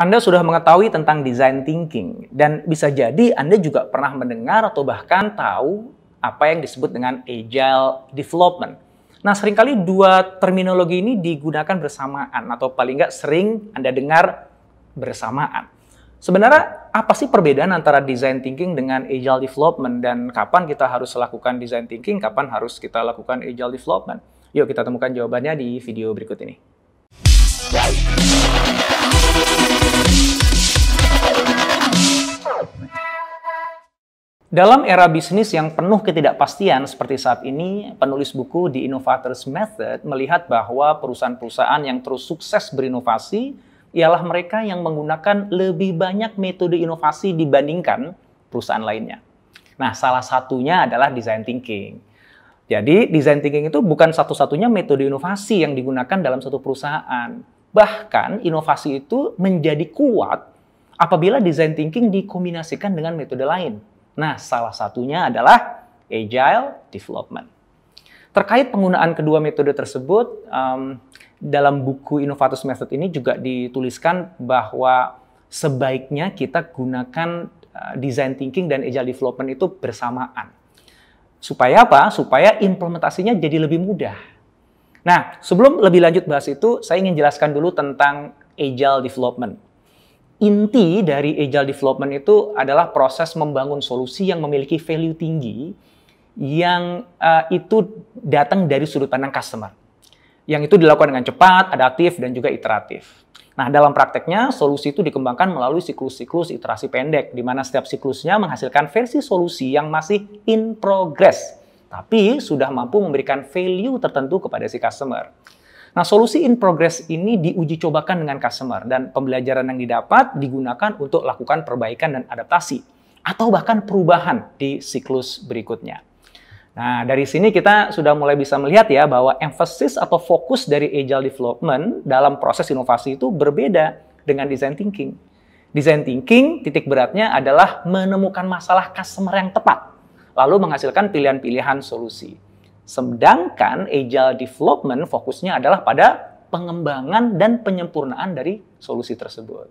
Anda sudah mengetahui tentang design thinking dan bisa jadi Anda juga pernah mendengar atau bahkan tahu apa yang disebut dengan agile development. Nah, seringkali dua terminologi ini digunakan bersamaan atau paling nggak sering Anda dengar bersamaan. Sebenarnya apa sih perbedaan antara design thinking dengan agile development dan kapan kita harus lakukan design thinking, kapan harus kita lakukan agile development? Yuk kita temukan jawabannya di video berikut ini. development. Dalam era bisnis yang penuh ketidakpastian seperti saat ini, penulis buku The Innovators Method melihat bahwa perusahaan-perusahaan yang terus sukses berinovasi ialah mereka yang menggunakan lebih banyak metode inovasi dibandingkan perusahaan lainnya. Nah, salah satunya adalah design thinking. Jadi, design thinking itu bukan satu-satunya metode inovasi yang digunakan dalam satu perusahaan. Bahkan, inovasi itu menjadi kuat apabila design thinking dikombinasikan dengan metode lain. Nah, salah satunya adalah agile development. Terkait penggunaan kedua metode tersebut, um, dalam buku Innovatus Method ini juga dituliskan bahwa sebaiknya kita gunakan uh, design thinking dan agile development itu bersamaan. Supaya apa? Supaya implementasinya jadi lebih mudah. Nah, sebelum lebih lanjut bahas itu, saya ingin jelaskan dulu tentang agile development inti dari agile development itu adalah proses membangun solusi yang memiliki value tinggi yang uh, itu datang dari sudut pandang customer. Yang itu dilakukan dengan cepat, adaptif, dan juga iteratif. Nah, dalam prakteknya, solusi itu dikembangkan melalui siklus-siklus iterasi pendek, di mana setiap siklusnya menghasilkan versi solusi yang masih in progress, tapi sudah mampu memberikan value tertentu kepada si customer. Nah, solusi in progress ini diuji cobakan dengan customer dan pembelajaran yang didapat digunakan untuk lakukan perbaikan dan adaptasi atau bahkan perubahan di siklus berikutnya. Nah, dari sini kita sudah mulai bisa melihat ya bahwa emphasis atau fokus dari agile development dalam proses inovasi itu berbeda dengan design thinking. Design thinking titik beratnya adalah menemukan masalah customer yang tepat, lalu menghasilkan pilihan-pilihan solusi. Sedangkan agile development fokusnya adalah pada pengembangan dan penyempurnaan dari solusi tersebut.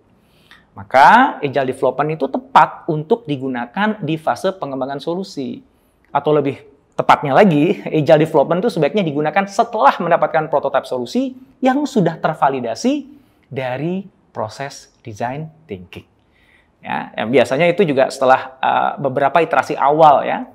Maka agile development itu tepat untuk digunakan di fase pengembangan solusi. Atau lebih tepatnya lagi, agile development itu sebaiknya digunakan setelah mendapatkan prototipe solusi yang sudah tervalidasi dari proses design thinking. Ya, yang biasanya itu juga setelah uh, beberapa iterasi awal ya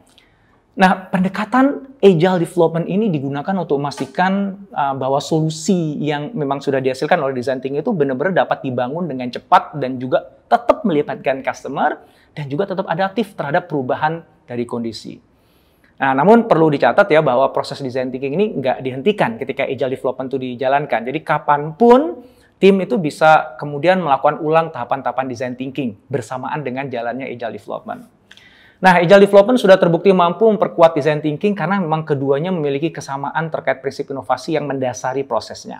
Nah, pendekatan agile development ini digunakan untuk memastikan uh, bahwa solusi yang memang sudah dihasilkan oleh design thinking itu benar-benar dapat dibangun dengan cepat dan juga tetap melibatkan customer dan juga tetap adaptif terhadap perubahan dari kondisi. Nah, namun perlu dicatat ya bahwa proses design thinking ini nggak dihentikan ketika agile development itu dijalankan. Jadi kapanpun tim itu bisa kemudian melakukan ulang tahapan-tahapan design thinking bersamaan dengan jalannya agile development. Nah, agile development sudah terbukti mampu memperkuat design thinking karena memang keduanya memiliki kesamaan terkait prinsip inovasi yang mendasari prosesnya.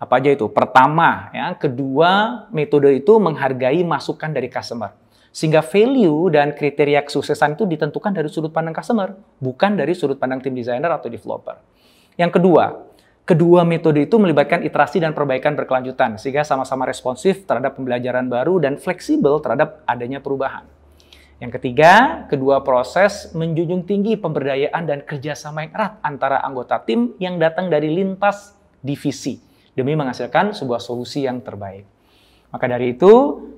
Apa aja itu? Pertama, ya, kedua metode itu menghargai masukan dari customer. Sehingga value dan kriteria kesuksesan itu ditentukan dari sudut pandang customer, bukan dari sudut pandang tim designer atau developer. Yang kedua, Kedua metode itu melibatkan iterasi dan perbaikan berkelanjutan, sehingga sama-sama responsif terhadap pembelajaran baru dan fleksibel terhadap adanya perubahan. Yang ketiga, kedua proses menjunjung tinggi pemberdayaan dan kerjasama yang erat antara anggota tim yang datang dari lintas divisi demi menghasilkan sebuah solusi yang terbaik. Maka dari itu,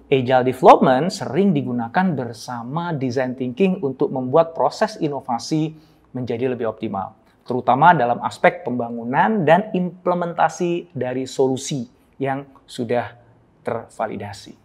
agile development sering digunakan bersama design thinking untuk membuat proses inovasi menjadi lebih optimal, terutama dalam aspek pembangunan dan implementasi dari solusi yang sudah tervalidasi.